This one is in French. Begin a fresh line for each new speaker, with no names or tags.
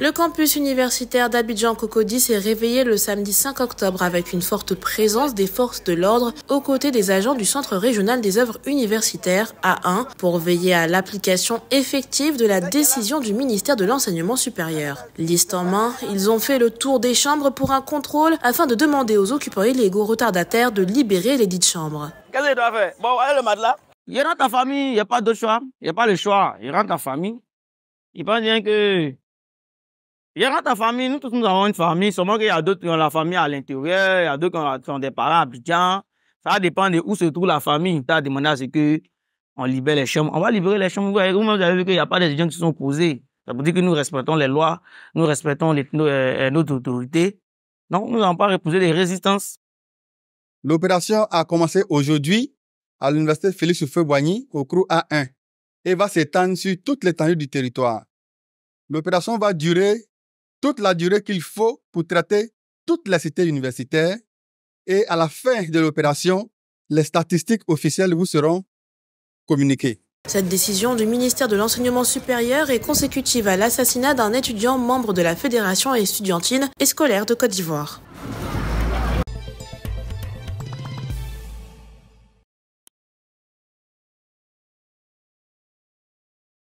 Le campus universitaire d'Abidjan-Cocody s'est réveillé le samedi 5 octobre avec une forte présence des forces de l'ordre aux côtés des agents du Centre régional des œuvres universitaires A1 pour veiller à l'application effective de la décision du ministère de l'enseignement supérieur. Liste en main, ils ont fait le tour des chambres pour un contrôle afin de demander aux occupants illégaux retardataires de libérer les dites chambres.
Qu'est-ce Bon, allez le Il en famille, il a pas de choix. Il n'y a pas le choix. Il rentre ta famille. Il bien que il y a ta famille, nous tous, nous avons une famille. Seulement qu'il y a d'autres qui ont la famille à l'intérieur, il y a d'autres qui sont des parents à Ça dépend de où se trouve la famille. Tu as demandé à ce qu'on libère les chambres. On va libérer les chambres. vous avez vu qu'il n'y a pas des gens qui sont posés. Ça veut dire que nous respectons les lois, nous respectons notre euh, autorité. Donc, nous n'avons
pas reposé des résistances. L'opération a commencé aujourd'hui à l'université Félix Houphouët-Boigny au CRU A1 et va s'étendre sur toute l'étendue du territoire. L'opération va durer toute la durée qu'il faut pour traiter toute la cité universitaire et à la fin de l'opération, les statistiques officielles vous seront communiquées.
Cette décision du ministère de l'Enseignement supérieur est consécutive à l'assassinat d'un étudiant membre de la Fédération estudiantine et scolaire de Côte d'Ivoire.